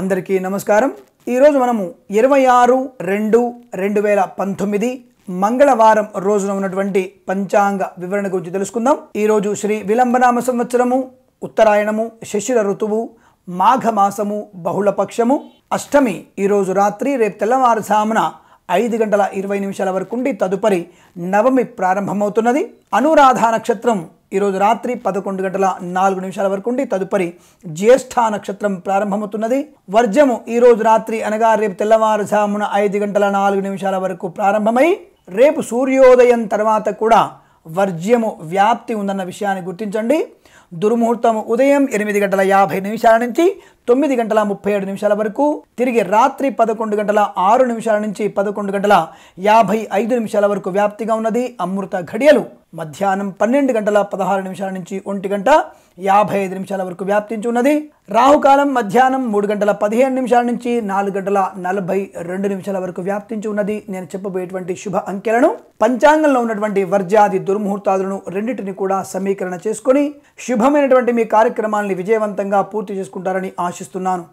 అందరికీ నమస్కారం ఈరోజు మనము ఇరవై ఆరు రెండు రెండు వేల పంతొమ్మిది మంగళవారం రోజున ఉన్నటువంటి పంచాంగ వివరణ గురించి తెలుసుకుందాం ఈరోజు శ్రీ విలంబనామ సంవత్సరము ఉత్తరాయణము శశిర ఋతువు మాఘమాసము బహుళపక్షము అష్టమి ఈరోజు రాత్రి రేపు తెల్లవారుజామున ఐదు గంటల ఇరవై నిమిషాల వరకు ఉండి తదుపరి నవమి ప్రారంభమవుతున్నది అనురాధ నక్షత్రం ఈరోజు రాత్రి పదకొండు గంటల నాలుగు నిమిషాల వరకు ఉండి తదుపరి జ్యేష్ఠ నక్షత్రం ప్రారంభమవుతున్నది వర్జము ఈరోజు రాత్రి అనగా రేపు తెల్లవారుజామున ఐదు గంటల నాలుగు నిమిషాల వరకు ప్రారంభమై రేపు సూర్యోదయం తర్వాత కూడా వర్జ్యము వ్యాప్తి ఉందన్న విషయాన్ని గుర్తించండి దుర్ముహూర్తము ఉదయం ఎనిమిది గంటల యాభై నిమిషాల నుంచి తొమ్మిది గంటల ముప్పై ఏడు నిమిషాల వరకు తిరిగి రాత్రి పదకొండు గంటల ఆరు నిమిషాల నుంచి పదకొండు గంటల యాభై ఐదు నిమిషాల వరకు వ్యాప్తిగా ఉన్నది అమృత ఘడియలు మధ్యాహ్నం పన్నెండు గంటల పదహారు నిమిషాల నుంచి ఒంటి గంట యాభై ఐదు నిమిషాల వరకు వ్యాప్తించి ఉన్నది రాహుకాలం మధ్యాహ్నం మూడు గంటల పదిహేను నిమిషాల నుంచి నాలుగు గంటల నలభై రెండు నిమిషాల వరకు వ్యాప్తించి ఉన్నది నేను చెప్పబోయేటువంటి శుభ అంకెలను పంచాంగంలో ఉన్నటువంటి వర్జాది దుర్ముహూర్తాలను రెండింటిని కూడా సమీకరణ చేసుకుని శుభమైనటువంటి మీ కార్యక్రమాల్ని విజయవంతంగా పూర్తి చేసుకుంటారని ఆ ఆశిస్తున్నాను